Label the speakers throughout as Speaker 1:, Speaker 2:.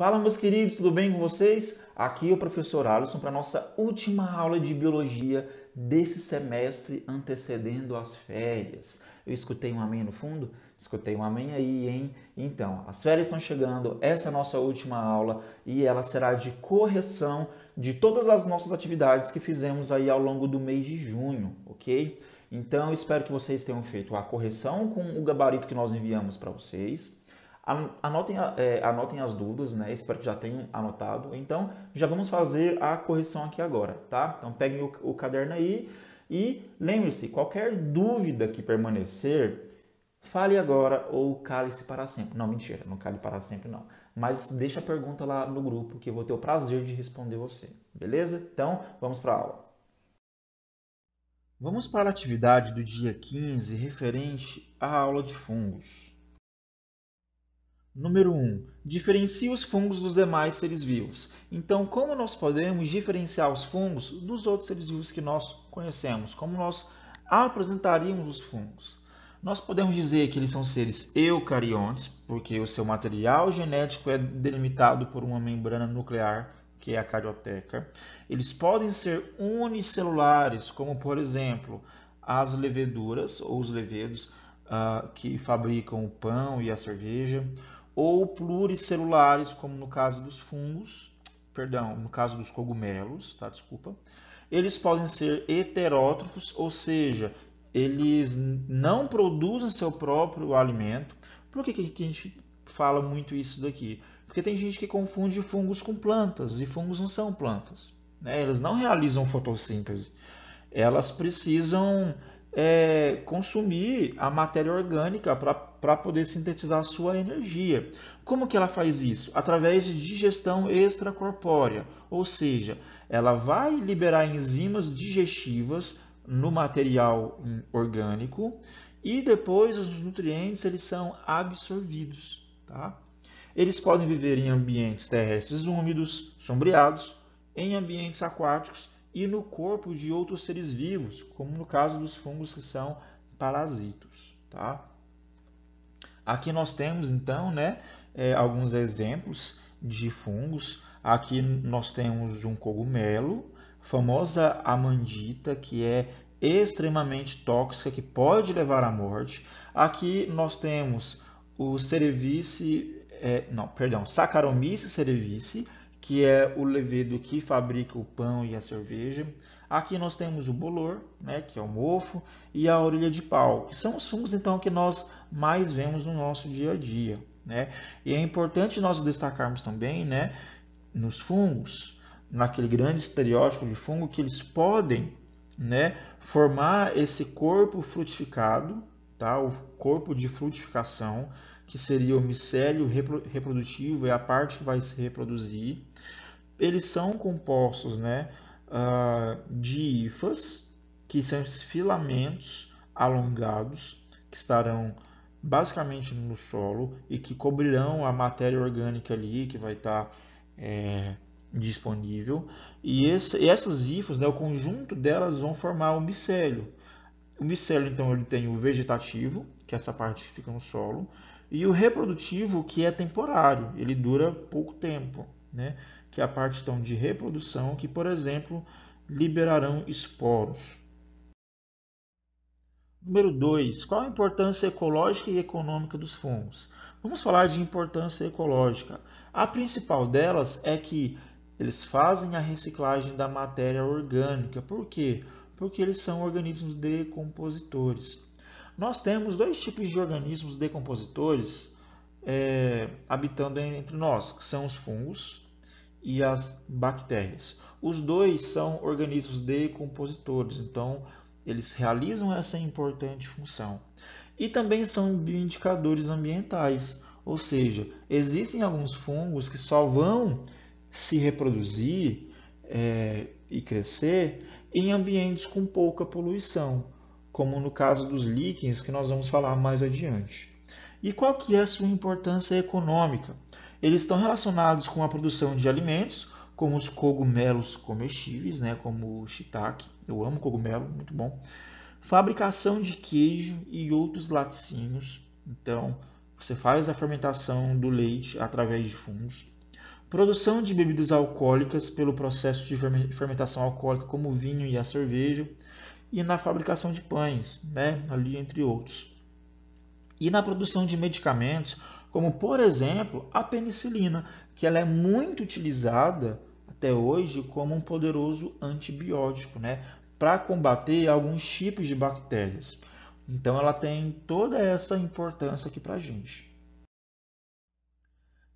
Speaker 1: Fala, meus queridos, tudo bem com vocês? Aqui é o professor Alisson para nossa última aula de biologia desse semestre antecedendo as férias. Eu escutei um amém no fundo? Escutei um amém aí, hein? Então, as férias estão chegando, essa é a nossa última aula e ela será de correção de todas as nossas atividades que fizemos aí ao longo do mês de junho, ok? Então, espero que vocês tenham feito a correção com o gabarito que nós enviamos para vocês Anotem, é, anotem as dúvidas, né? Espero que já tenham anotado. Então, já vamos fazer a correção aqui agora, tá? Então, peguem o, o caderno aí e lembre-se, qualquer dúvida que permanecer, fale agora ou cale-se para sempre. Não, mentira, não cale para sempre não. Mas deixa a pergunta lá no grupo que eu vou ter o prazer de responder você, beleza? Então, vamos para a aula. Vamos para a atividade do dia 15 referente à aula de fungos. Número 1. Um, diferencie os fungos dos demais seres vivos. Então, como nós podemos diferenciar os fungos dos outros seres vivos que nós conhecemos? Como nós apresentaríamos os fungos? Nós podemos dizer que eles são seres eucariontes, porque o seu material genético é delimitado por uma membrana nuclear, que é a carioteca. Eles podem ser unicelulares, como por exemplo as leveduras ou os levedos uh, que fabricam o pão e a cerveja ou pluricelulares, como no caso dos fungos, perdão, no caso dos cogumelos, tá? Desculpa. Eles podem ser heterótrofos, ou seja, eles não produzem seu próprio alimento. Por que, que a gente fala muito isso daqui? Porque tem gente que confunde fungos com plantas, e fungos não são plantas. Né? não realizam fotossíntese. Elas precisam é, consumir a matéria orgânica para para poder sintetizar sua energia. Como que ela faz isso? Através de digestão extracorpórea, ou seja, ela vai liberar enzimas digestivas no material orgânico e depois os nutrientes eles são absorvidos. Tá? Eles podem viver em ambientes terrestres úmidos, sombreados, em ambientes aquáticos e no corpo de outros seres vivos, como no caso dos fungos que são parasitos. Tá? Aqui nós temos então né, é, alguns exemplos de fungos. Aqui nós temos um cogumelo, famosa amandita, que é extremamente tóxica, que pode levar à morte. Aqui nós temos o cerevice, é, não, perdão, Saccharomyces cerevice, que é o levedo que fabrica o pão e a cerveja. Aqui nós temos o bolor, né, que é o mofo, e a orelha de pau, que são os fungos então que nós mais vemos no nosso dia a dia. Né? E é importante nós destacarmos também né, nos fungos, naquele grande estereótipo de fungo, que eles podem né, formar esse corpo frutificado, tá? o corpo de frutificação, que seria o micélio reprodutivo, é a parte que vai se reproduzir. Eles são compostos né, uh, ah, de hifas, que são esses filamentos alongados que estarão basicamente no solo e que cobrirão a matéria orgânica ali que vai estar tá, é, disponível. E, esse, e essas hifas, né, o conjunto delas vão formar o micélio. O micélio, então, ele tem o vegetativo, que é essa parte que fica no solo, e o reprodutivo, que é temporário, ele dura pouco tempo. Né? que é a parte então, de reprodução, que, por exemplo, liberarão esporos. Número 2. Qual a importância ecológica e econômica dos fungos? Vamos falar de importância ecológica. A principal delas é que eles fazem a reciclagem da matéria orgânica. Por quê? Porque eles são organismos decompositores. Nós temos dois tipos de organismos decompositores é, habitando entre nós, que são os fungos e as bactérias. Os dois são organismos decompositores, então eles realizam essa importante função. E também são bioindicadores ambientais, ou seja, existem alguns fungos que só vão se reproduzir é, e crescer em ambientes com pouca poluição, como no caso dos líquens que nós vamos falar mais adiante. E qual que é a sua importância econômica? eles estão relacionados com a produção de alimentos, como os cogumelos comestíveis, né, como o shiitake, eu amo cogumelo, muito bom. Fabricação de queijo e outros laticínios, então você faz a fermentação do leite através de fungos. Produção de bebidas alcoólicas pelo processo de fermentação alcoólica, como o vinho e a cerveja, e na fabricação de pães, né, ali entre outros. E na produção de medicamentos, como por exemplo a penicilina, que ela é muito utilizada até hoje como um poderoso antibiótico, né, para combater alguns tipos de bactérias. Então ela tem toda essa importância aqui para a gente.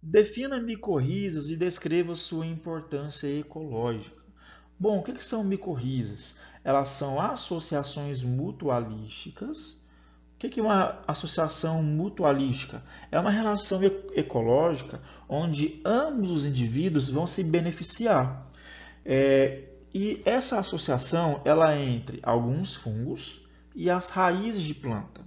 Speaker 1: Defina micorrizas e descreva sua importância ecológica. Bom, o que, que são micorrizas? Elas são associações mutualísticas o que é uma associação mutualística? É uma relação ecológica onde ambos os indivíduos vão se beneficiar. É, e essa associação ela é entre alguns fungos e as raízes de planta.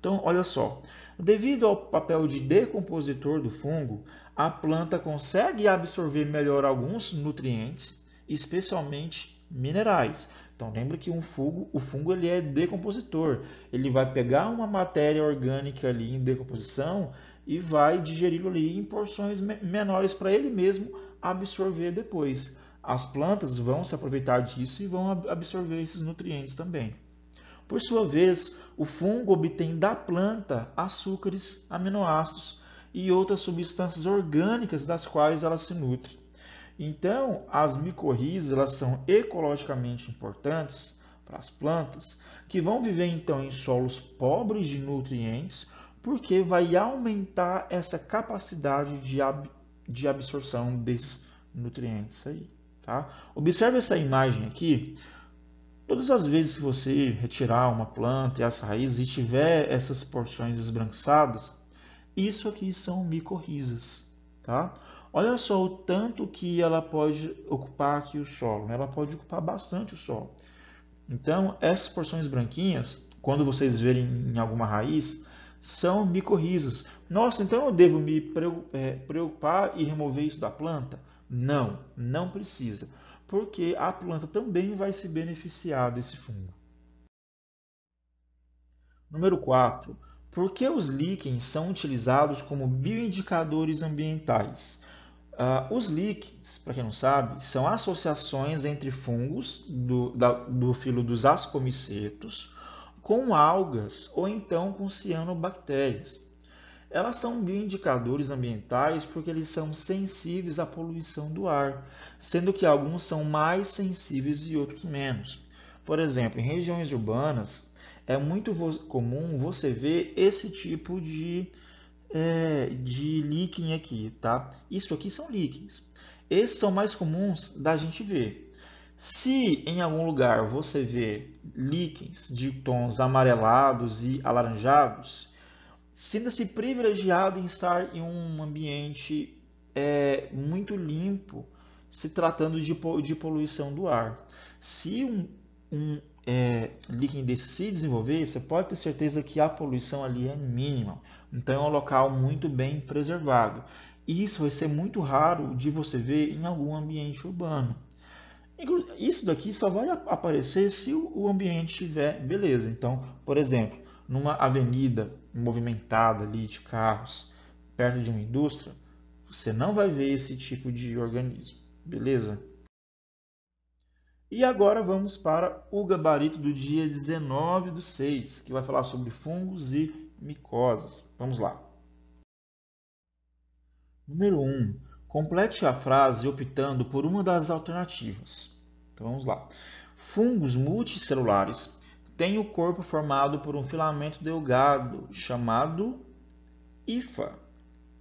Speaker 1: Então, olha só, devido ao papel de decompositor do fungo, a planta consegue absorver melhor alguns nutrientes, especialmente minerais, então lembra que um fungo, o fungo ele é decompositor. Ele vai pegar uma matéria orgânica ali em decomposição e vai digeri-lo ali em porções menores para ele mesmo absorver depois. As plantas vão se aproveitar disso e vão absorver esses nutrientes também. Por sua vez, o fungo obtém da planta açúcares, aminoácidos e outras substâncias orgânicas das quais ela se nutre. Então, as micorrizas elas são ecologicamente importantes para as plantas, que vão viver então em solos pobres de nutrientes, porque vai aumentar essa capacidade de, ab de absorção desses nutrientes aí, tá? Observe essa imagem aqui. Todas as vezes que você retirar uma planta e as raízes e tiver essas porções esbranquiçadas, isso aqui são micorrizas, tá? Olha só o tanto que ela pode ocupar aqui o solo, né? ela pode ocupar bastante o solo. Então, essas porções branquinhas, quando vocês verem em alguma raiz, são micorrizos. Nossa, então eu devo me é, preocupar e remover isso da planta? Não, não precisa, porque a planta também vai se beneficiar desse fungo. Número 4. Por que os líquens são utilizados como bioindicadores ambientais? Uh, os líquens, para quem não sabe, são associações entre fungos do, da, do filo dos ascomicetos com algas ou então com cianobactérias. Elas são bioindicadores ambientais porque eles são sensíveis à poluição do ar, sendo que alguns são mais sensíveis e outros menos. Por exemplo, em regiões urbanas é muito comum você ver esse tipo de é, de leaking aqui, tá? Isso aqui são líquens. Esses são mais comuns da gente ver. Se em algum lugar você vê líquens de tons amarelados e alaranjados, sinta-se privilegiado em estar em um ambiente é, muito limpo, se tratando de, de poluição do ar. Se um, um é, se desenvolver, você pode ter certeza que a poluição ali é mínima. Então é um local muito bem preservado. E isso vai ser muito raro de você ver em algum ambiente urbano. Isso daqui só vai aparecer se o ambiente estiver beleza. Então, por exemplo, numa avenida movimentada ali de carros, perto de uma indústria, você não vai ver esse tipo de organismo, beleza? E agora vamos para o gabarito do dia 19 do 6, que vai falar sobre fungos e micoses. Vamos lá. Número 1. Complete a frase optando por uma das alternativas. Então vamos lá. Fungos multicelulares têm o corpo formado por um filamento delgado chamado hifa.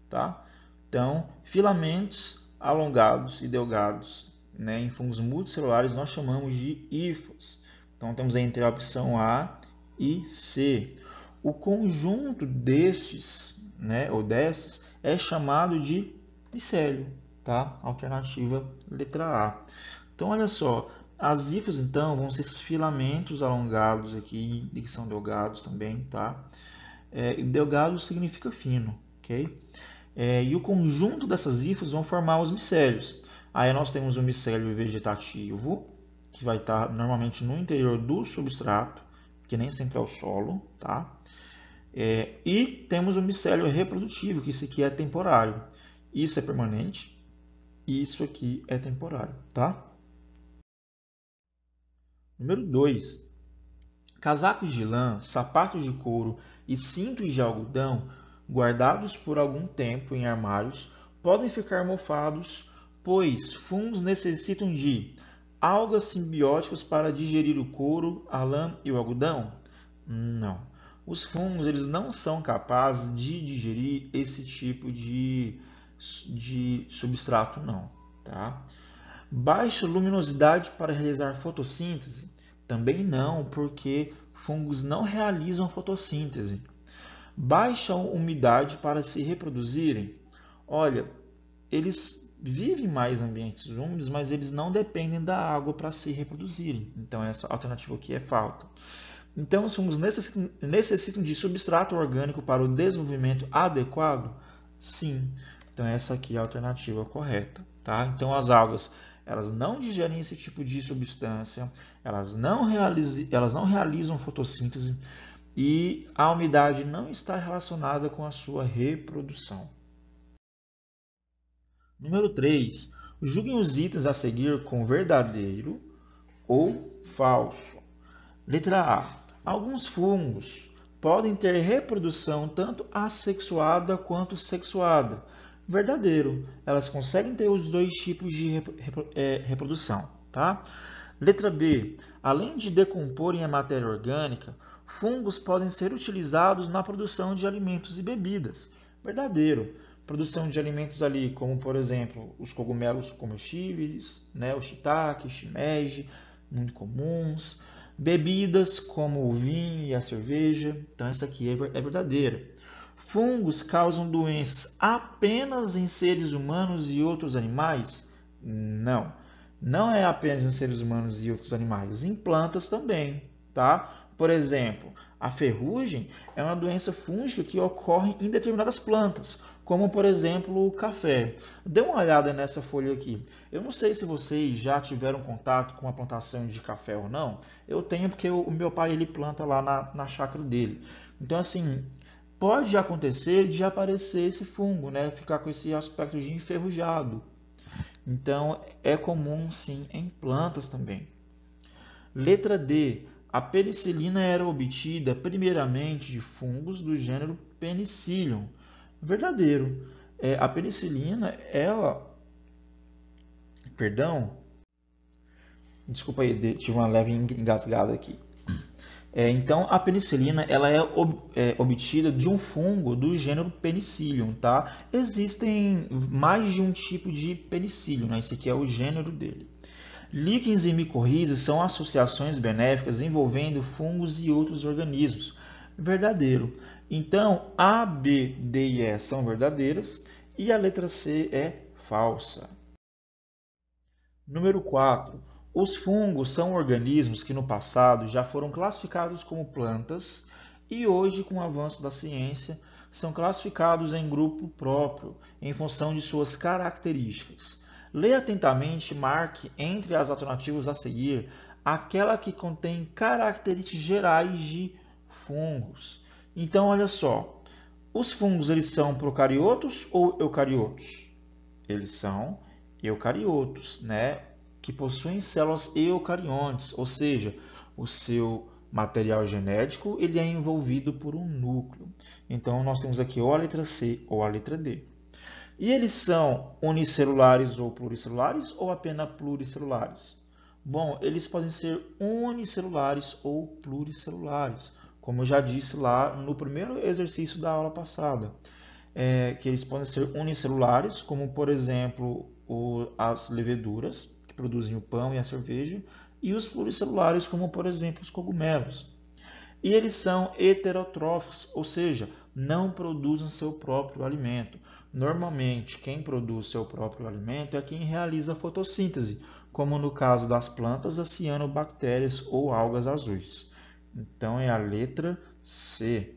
Speaker 1: Tá? Então, filamentos alongados e delgados né, em fungos multicelulares nós chamamos de hifos. Então temos entre a opção A e C. O conjunto destes, né, ou destes, é chamado de micélio, tá? Alternativa letra A. Então olha só, as hifos então vão ser esses filamentos alongados aqui, que são delgados também, tá? É, delgado significa fino, ok? É, e o conjunto dessas hifos vão formar os micélios. Aí nós temos o micélio vegetativo, que vai estar normalmente no interior do substrato, que nem sempre é o solo, tá? É, e temos o micélio reprodutivo, que isso aqui é temporário. Isso é permanente, isso aqui é temporário, tá? Número 2. Casacos de lã, sapatos de couro e cintos de algodão, guardados por algum tempo em armários, podem ficar mofados pois fungos necessitam de algas simbióticas para digerir o couro, a lã e o algodão? Não. Os fungos eles não são capazes de digerir esse tipo de, de substrato, não. Tá? Baixa luminosidade para realizar fotossíntese? Também não, porque fungos não realizam fotossíntese. Baixa umidade para se reproduzirem? Olha, eles vivem mais ambientes úmidos, mas eles não dependem da água para se reproduzirem. Então, essa alternativa aqui é falta. Então, os fungos necessitam, de substrato orgânico para o desenvolvimento adequado? Sim. Então, essa aqui é a alternativa correta. Tá? Então, as algas elas não digerem esse tipo de substância, elas não, elas não realizam fotossíntese e a umidade não está relacionada com a sua reprodução. Número 3. Julguem os itens a seguir com verdadeiro ou falso. Letra A. Alguns fungos podem ter reprodução tanto assexuada quanto sexuada. Verdadeiro. Elas conseguem ter os dois tipos de é, reprodução. Tá? Letra B. Além de decomporem a matéria orgânica, fungos podem ser utilizados na produção de alimentos e bebidas. Verdadeiro produção de alimentos ali, como por exemplo os cogumelos comestíveis, né, o shiitake, shimeji, muito comuns, bebidas como o vinho e a cerveja, então essa aqui é, é verdadeira. Fungos causam doenças apenas em seres humanos e outros animais? Não, não é apenas em seres humanos e outros animais, em plantas também, tá? Por exemplo, a ferrugem é uma doença fúngica que ocorre em determinadas plantas, como por exemplo o café. Dê uma olhada nessa folha aqui. Eu não sei se vocês já tiveram contato com a plantação de café ou não. Eu tenho porque o meu pai ele planta lá na, na chácara dele. Então assim, pode acontecer de aparecer esse fungo, né? Ficar com esse aspecto de enferrujado. Então é comum sim em plantas também. Letra D a penicilina era obtida primeiramente de fungos do gênero Penicillium. Verdadeiro. É, a penicilina, ela. Perdão. Desculpa aí, tive uma leve engasgada aqui. É, então, a penicilina ela é, ob, é, obtida de um fungo do gênero Penicillium, tá? Existem mais de um tipo de penicillium, né? Esse aqui é o gênero dele. Líquens e micorrizas são associações benéficas envolvendo fungos e outros organismos. Verdadeiro. Então, A, B, D e E são verdadeiras e a letra C é falsa. Número 4. Os fungos são organismos que no passado já foram classificados como plantas e hoje, com o avanço da ciência, são classificados em grupo próprio, em função de suas características. Leia atentamente e marque entre as alternativas a seguir aquela que contém características gerais de fungos. Então, olha só, os fungos eles são procariotos ou eucariotos? Eles são eucariotos, né? Que possuem células eucariontes, ou seja, o seu material genético ele é envolvido por um núcleo. Então, nós temos aqui ou a letra C ou a letra D. E eles são unicelulares ou pluricelulares ou apenas pluricelulares? Bom, eles podem ser unicelulares ou pluricelulares, como eu já disse lá no primeiro exercício da aula passada, é, que eles podem ser unicelulares, como por exemplo o, as leveduras, que produzem o pão e a cerveja, e os pluricelulares, como por exemplo os cogumelos. E eles são heterotróficos, ou seja, não produzem seu próprio alimento. Normalmente, quem produz seu próprio alimento é quem realiza fotossíntese, como no caso das plantas, as cianobactérias ou algas azuis. Então é a letra C.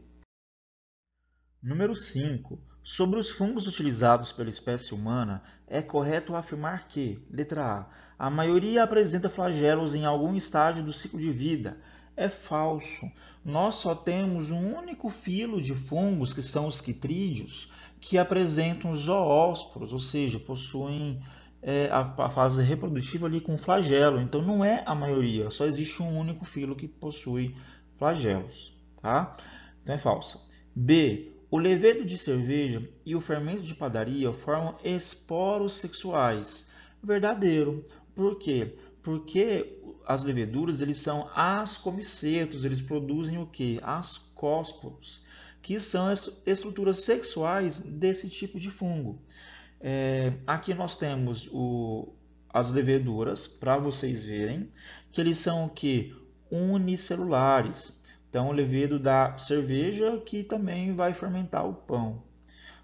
Speaker 1: Número 5. Sobre os fungos utilizados pela espécie humana, é correto afirmar que, letra A, a maioria apresenta flagelos em algum estágio do ciclo de vida. É falso. Nós só temos um único filo de fungos, que são os quitrídeos, que apresentam zoósporos, ou seja, possuem é, a, a, fase reprodutiva ali com flagelo. Então não é a maioria, só existe um único filo que possui flagelos. Tá? Então é falsa. B. O levedo de cerveja e o fermento de padaria formam esporos sexuais. Verdadeiro. Por quê? Porque as leveduras eles são ascomicetos, eles produzem o que? Ascósporos que são as estruturas sexuais desse tipo de fungo. É, aqui nós temos o, as leveduras, para vocês verem, que eles são o que? Unicelulares. Então, o levedo da cerveja que também vai fermentar o pão.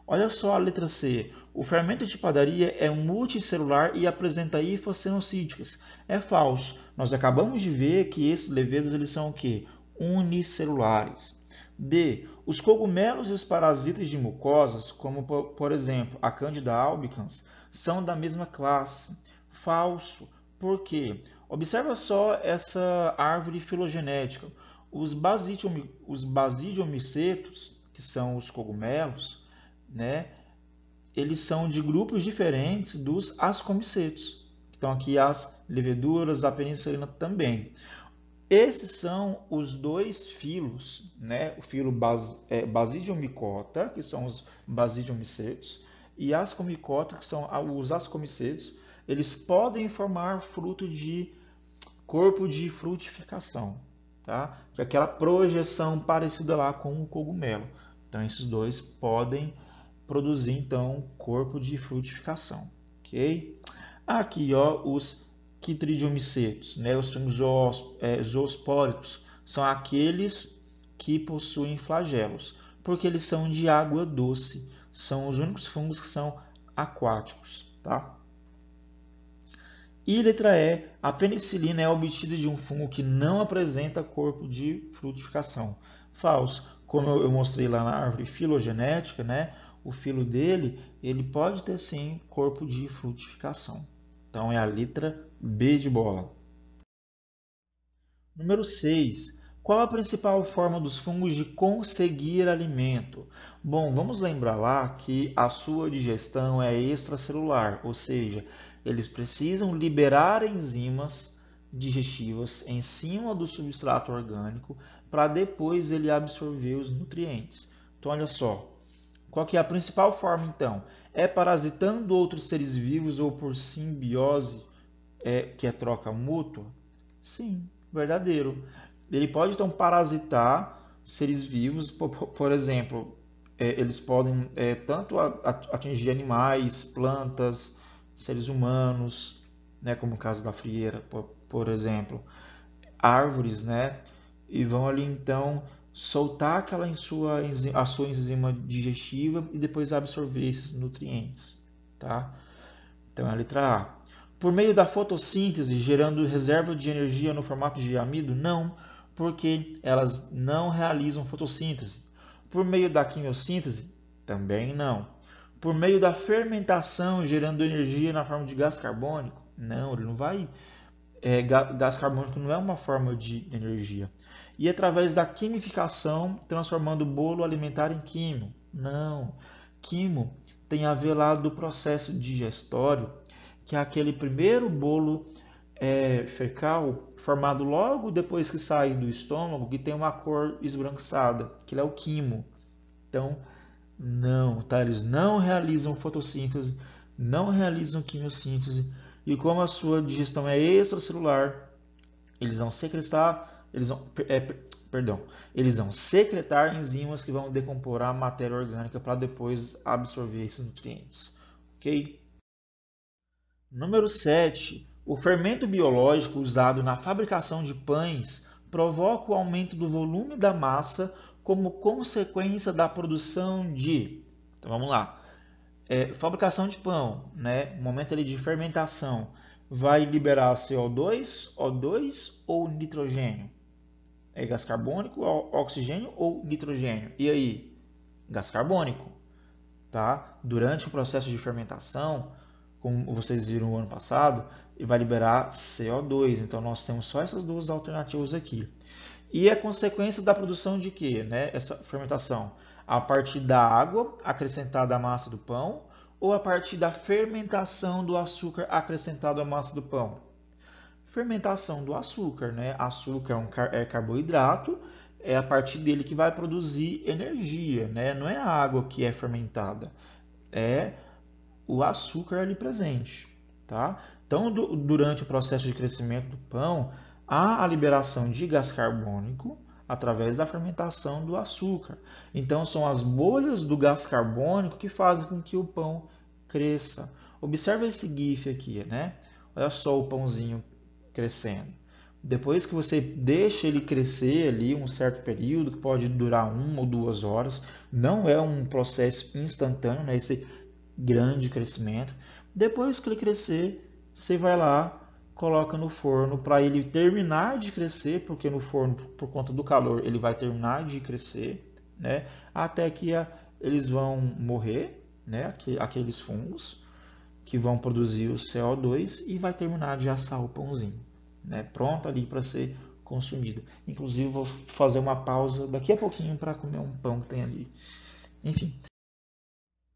Speaker 1: Olha só a letra C. O fermento de padaria é multicelular e apresenta hifas senocíticas. É falso. Nós acabamos de ver que esses levedos eles são o quê? Unicelulares. D. Os cogumelos e os parasitas de mucosas, como por exemplo a Candida albicans, são da mesma classe. Falso. Por quê? Observa só essa árvore filogenética. Os, basidium, os basidiomicetos, que são os cogumelos, né, eles são de grupos diferentes dos ascomicetos. Então aqui as leveduras, a penicilina também. Esses são os dois filos, né? o filo bas, é, que são os Basidium e Ascomicota, que são os Ascomicetos, eles podem formar fruto de corpo de frutificação, tá? que é aquela projeção parecida lá com o cogumelo. Então, esses dois podem produzir, então, corpo de frutificação. ok? Aqui, ó, os que tridiomicetos, né? Os fungos zoos, é, zoospóricos são aqueles que possuem flagelos, porque eles são de água doce. São os únicos fungos que são aquáticos, tá? E letra E, a penicilina é obtida de um fungo que não apresenta corpo de frutificação. Falso. Como eu mostrei lá na árvore filogenética, né? O filo dele, ele pode ter sim corpo de frutificação. Então é a letra B de bola. Número 6. Qual a principal forma dos fungos de conseguir alimento? Bom, vamos lembrar lá que a sua digestão é extracelular, ou seja, eles precisam liberar enzimas digestivas em cima do substrato orgânico para depois ele absorver os nutrientes. Então olha só, qual que é a principal forma então? É parasitando outros seres vivos ou por simbiose é, que é troca mútua? Sim, verdadeiro. Ele pode então parasitar seres vivos, por, por exemplo, é, eles podem é, tanto atingir animais, plantas, seres humanos, né, como o caso da frieira, por, por exemplo, árvores, né, e vão ali então soltar aquela em sua, a sua enzima digestiva e depois absorver esses nutrientes, tá? Então é a letra A. Por meio da fotossíntese, gerando reserva de energia no formato de amido? Não, porque elas não realizam fotossíntese. Por meio da quimiossíntese? Também não. Por meio da fermentação, gerando energia na forma de gás carbônico? Não, ele não vai. É, gás carbônico não é uma forma de energia. E através da quimificação, transformando o bolo alimentar em quimo? Não. Quimo tem a ver lá do processo digestório que é aquele primeiro bolo é, fecal formado logo depois que sai do estômago, que tem uma cor esbranquiçada, que é o quimo. Então, não, tá? Eles não realizam fotossíntese, não realizam quimiossíntese, e como a sua digestão é extracelular, eles vão secretar, eles vão, é, perdão, eles vão secretar enzimas que vão decompor a matéria orgânica para depois absorver esses nutrientes, ok? Número 7. O fermento biológico usado na fabricação de pães provoca o aumento do volume da massa como consequência da produção de. Então vamos lá. É, fabricação de pão, né? momento ali de fermentação, vai liberar CO2, O2 ou nitrogênio? É gás carbônico, oxigênio ou nitrogênio? E aí? Gás carbônico. Tá? Durante o processo de fermentação, como vocês viram o ano passado, e vai liberar CO2. Então nós temos só essas duas alternativas aqui. E é consequência da produção de quê? Né? Essa fermentação a partir da água acrescentada à massa do pão ou a partir da fermentação do açúcar acrescentado à massa do pão? Fermentação do açúcar, né? Açúcar é, um car é carboidrato, é a partir dele que vai produzir energia, né? Não é a água que é fermentada, é o açúcar ali presente. Tá? Então, do, durante o processo de crescimento do pão, há a liberação de gás carbônico através da fermentação do açúcar. Então, são as bolhas do gás carbônico que fazem com que o pão cresça. Observe esse GIF aqui, né? Olha só o pãozinho crescendo. Depois que você deixa ele crescer ali um certo período, que pode durar uma ou duas horas, não é um processo instantâneo, né? Esse grande crescimento. Depois que ele crescer, você vai lá, coloca no forno para ele terminar de crescer, porque no forno, por conta do calor, ele vai terminar de crescer, né? Até que a, eles vão morrer, né? Aqueles fungos que vão produzir o CO2 e vai terminar de assar o pãozinho, né? Pronto ali para ser consumido. Inclusive vou fazer uma pausa daqui a pouquinho para comer um pão que tem ali. Enfim.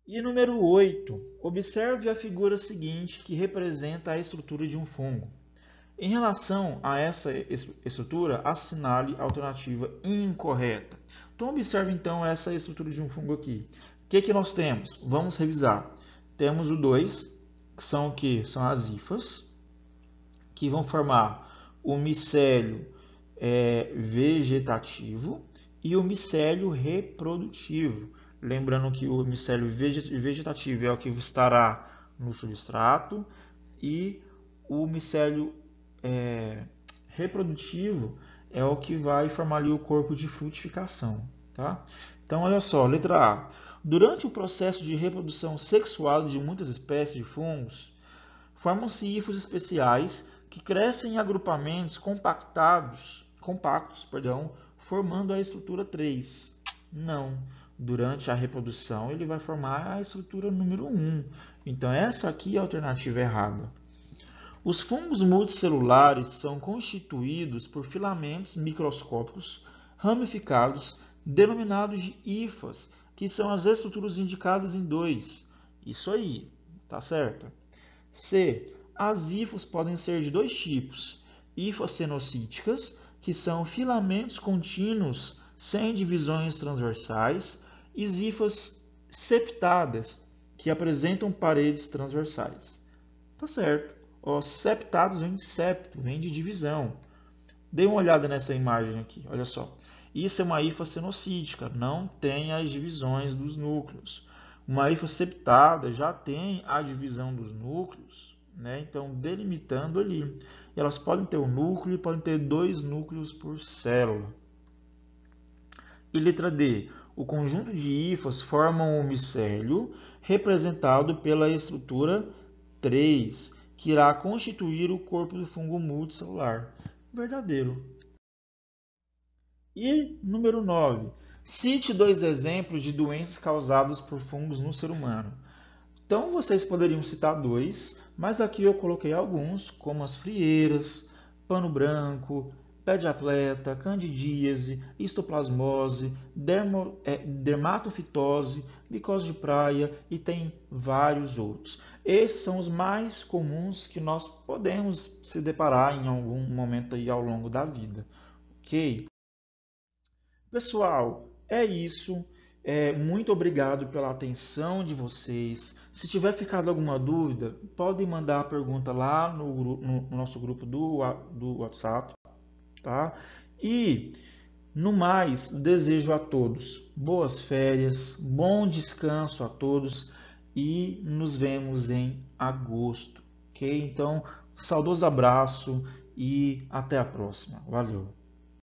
Speaker 1: E número 8, observe a figura seguinte que representa a estrutura de um fungo. Em relação a essa estrutura, assinale a alternativa incorreta. Então, observe então essa estrutura de um fungo aqui. O que, que nós temos? Vamos revisar. Temos o 2, que são o que? São as hifas, que vão formar o micélio é, vegetativo e o micélio reprodutivo. Lembrando que o micélio vegetativo é o que estará no substrato e o micélio é, reprodutivo é o que vai formar ali o corpo de frutificação. Tá? Então, olha só, letra A. Durante o processo de reprodução sexual de muitas espécies de fungos, formam-se hifos especiais que crescem em agrupamentos compactados, compactos, perdão, formando a estrutura 3. Não durante a reprodução, ele vai formar a estrutura número 1. Então, essa aqui é a alternativa errada. Os fungos multicelulares são constituídos por filamentos microscópicos ramificados, denominados de hifas, que são as estruturas indicadas em 2. Isso aí, tá certo? C. As hifas podem ser de dois tipos: hifas senocíticas, que são filamentos contínuos sem divisões transversais, e zifas septadas, que apresentam paredes transversais. Tá certo. Ó, septados vem de septo, vem de divisão. Dê uma olhada nessa imagem aqui, olha só. Isso é uma hifa senocídica, não tem as divisões dos núcleos. Uma hifa septada já tem a divisão dos núcleos, né? então delimitando ali. elas podem ter um núcleo e podem ter dois núcleos por célula. E letra D, o conjunto de hifas formam um micélio representado pela estrutura 3, que irá constituir o corpo do fungo multicelular. Verdadeiro. E número 9. Cite dois exemplos de doenças causadas por fungos no ser humano. Então vocês poderiam citar dois, mas aqui eu coloquei alguns, como as frieiras, pano branco, pé de atleta, candidíase, histoplasmose, dermo, é, dermatofitose, micose de praia e tem vários outros. Esses são os mais comuns que nós podemos se deparar em algum momento aí ao longo da vida, ok? Pessoal, é isso. É, muito obrigado pela atenção de vocês. Se tiver ficado alguma dúvida, podem mandar a pergunta lá no, no, no nosso grupo do, do WhatsApp tá? E no mais, desejo a todos boas férias, bom descanso a todos e nos vemos em agosto, ok? Então, saudoso abraço e até a próxima. Valeu!